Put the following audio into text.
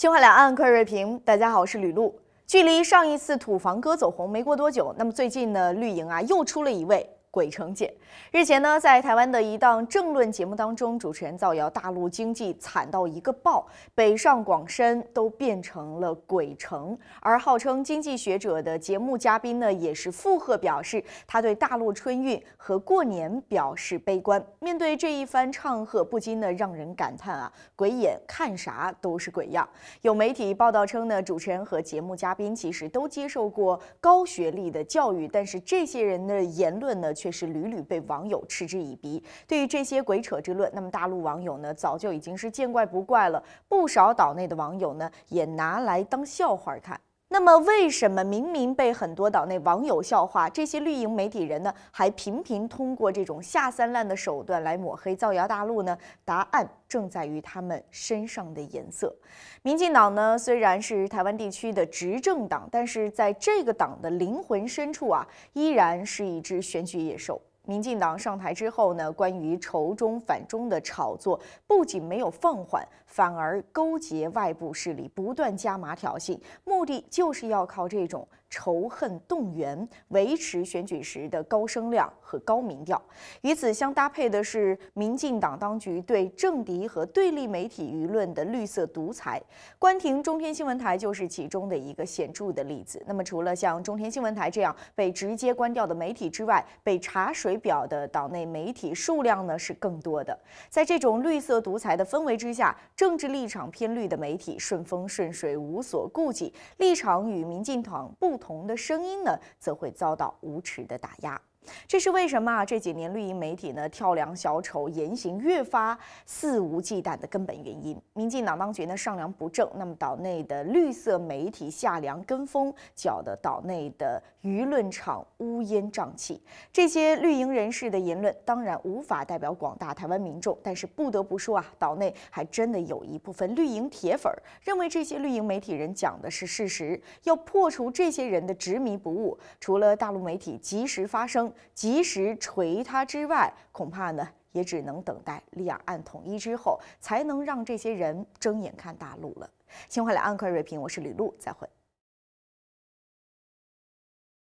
清华两岸，快瑞平，大家好，我是吕璐。距离上一次土房哥走红没过多久，那么最近呢，绿营啊又出了一位。鬼城姐日前呢，在台湾的一档政论节目当中，主持人造谣大陆经济惨到一个爆，北上广深都变成了鬼城。而号称经济学者的节目嘉宾呢，也是附和表示，他对大陆春运和过年表示悲观。面对这一番唱和，不禁呢让人感叹啊，鬼眼看啥都是鬼样。有媒体报道称呢，主持人和节目嘉宾其实都接受过高学历的教育，但是这些人的言论呢？却是屡屡被网友嗤之以鼻。对于这些鬼扯之论，那么大陆网友呢，早就已经是见怪不怪了。不少岛内的网友呢，也拿来当笑话看。那么，为什么明明被很多岛内网友笑话，这些绿营媒体人呢，还频频通过这种下三滥的手段来抹黑造谣大陆呢？答案正在于他们身上的颜色。民进党呢，虽然是台湾地区的执政党，但是在这个党的灵魂深处啊，依然是一只选举野兽。民进党上台之后呢，关于仇中反中的炒作不仅没有放缓，反而勾结外部势力，不断加码挑衅，目的就是要靠这种。仇恨动员维持选举时的高声量和高民调，与此相搭配的是民进党当局对政敌和对立媒体舆论的绿色独裁，关停中天新闻台就是其中的一个显著的例子。那么，除了像中天新闻台这样被直接关掉的媒体之外，被查水表的岛内媒体数量呢是更多的。在这种绿色独裁的氛围之下，政治立场偏绿的媒体顺风顺水，无所顾忌，立场与民进党不。不同的声音呢，则会遭到无耻的打压。这是为什么啊？这几年绿营媒体呢跳梁小丑言行越发肆无忌惮的根本原因。民进党当局呢上梁不正，那么岛内的绿色媒体下梁跟风，搅得岛内的舆论场乌烟瘴气。这些绿营人士的言论当然无法代表广大台湾民众，但是不得不说啊，岛内还真的有一部分绿营铁粉认为这些绿营媒体人讲的是事实。要破除这些人的执迷不悟，除了大陆媒体及时发声。及时锤他之外，恐怕呢也只能等待两岸统一之后，才能让这些人睁眼看大陆了。新华社安克瑞评，我是李璐，再会。